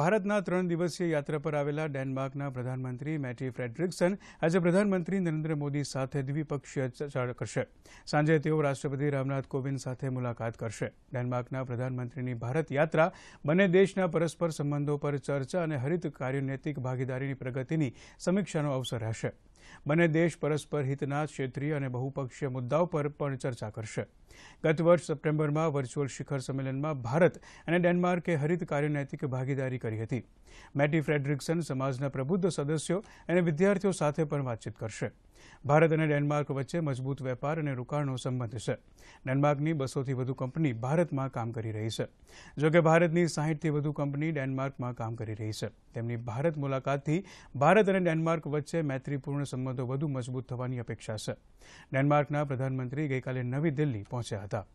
ભારતના ત્રણ દિવસીય યાત્રા પર આવેલા ડેનમાર્કના પ્રધાનમંત્રી મેટી ફ્રેડરિક્સન આજે પ્રધાનમંત્રી નરેન્દ્ર મોદી સાથે દ્વિપક્ષીય ચર્ચા કરશે સાંજે તેઓ રાષ્ટ્રપતિ રામનાથ કોવિંદ સાથે મુલાકાત કરશે ડેનમાર્કના પ્રધાનમંત્રીની ભારત યાત્રા બંને દેશના પરસ્પર સંબંધો પર ચર્ચા અને હરિત કાર્યનૈતિક ભાગીદારીની પ્રગતિની સમીક્ષાનો અવસર રહેશે બંને દેશ પરસ્પર હિતના ક્ષેત્રીય અને બહુપક્ષીય મુદ્દાઓ પર પણ ચર્ચા કરશે ગત વર્ષ સપ્ટેમ્બરમાં વર્ચ્યુઅલ શિખર સંમેલનમાં ભારત અને ડેનમાર્કે હરિત કાર્યનૈતિક ભાગીદારી કરી હતી મેટી ફ્રેડરિક્સન સમાજના પ્રબુદ્ધ સદસ્યો અને વિદ્યાર્થીઓ સાથે પણ વાતચીત કરશે ભારત અને ડેનમાર્ક વચ્ચે મજબૂત વેપાર અને રોકાણનો સંબંધ છે ડેનમાર્કની બસોથી વધુ કંપની ભારતમાં કામ કરી રહી છે જોકે ભારતની સાહીઠથી વધુ કંપની ડેનમાર્કમાં કામ કરી રહી છે તેમની ભારત મુલાકાતથી ભારત અને ડેનમાર્ક વચ્ચે મૈત્રીપૂર્ણ સંબંધો વધુ મજબૂત થવાની અપેક્ષા છે ડેનમાર્કના પ્રધાનમંત્રી ગઈકાલે નવી દિલ્હી પહોંચ્યા હતા